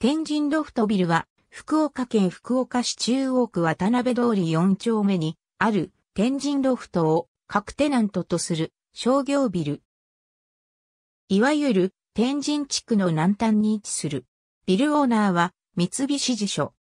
天神ロフトビルは、福岡県福岡市中央区渡辺通り4丁目にある天神ロフトを各テナントとする商業ビル。いわゆる天神地区の南端に位置する。ビルオーナーは三菱地所。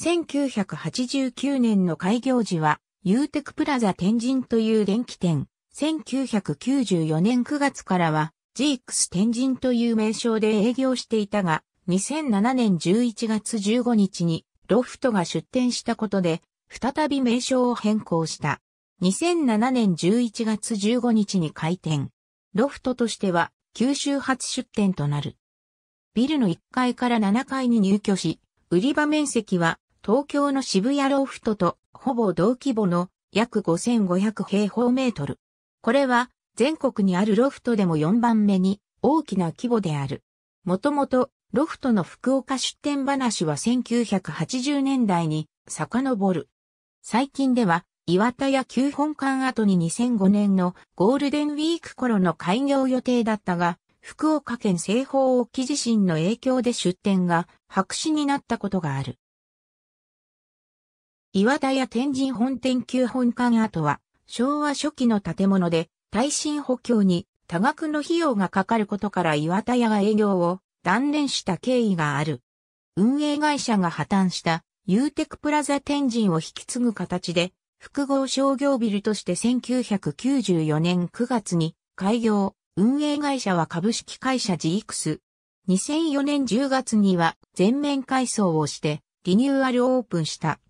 1989年の開業時は、ユーテクプラザ天神という電気店。1994年9月からは、ジークス天神という名称で営業していたが、2007年11月15日にロフトが出店したことで、再び名称を変更した。2007年11月15日に開店。ロフトとしては九州初出店となる。ビルの1階から7階に入居し、売り場面積は東京の渋谷ロフトとほぼ同規模の約5500平方メートル。これは全国にあるロフトでも4番目に大きな規模である。もともとロフトの福岡出店話は1980年代に遡る。最近では、岩田屋旧本館後に2005年のゴールデンウィーク頃の開業予定だったが、福岡県西方沖地震の影響で出店が白紙になったことがある。岩田屋天神本店旧本館跡は昭和初期の建物で耐震補強に多額の費用がかかることから岩田屋が営業を断念した経緯がある。運営会社が破綻したユーテクプラザ天神を引き継ぐ形で複合商業ビルとして1994年9月に開業、運営会社は株式会社ジクス。2004年10月には全面改装をしてリニューアルオープンした。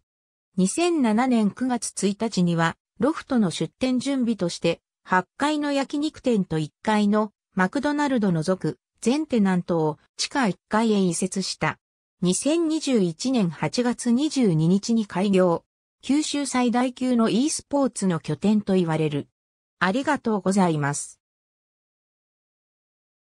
2007年9月1日にはロフトの出店準備として8階の焼肉店と1階のマクドナルド除く全テナントを地下1階へ移設した。2021年8月22日に開業。九州最大級の e スポーツの拠点と言われる。ありがとうございます。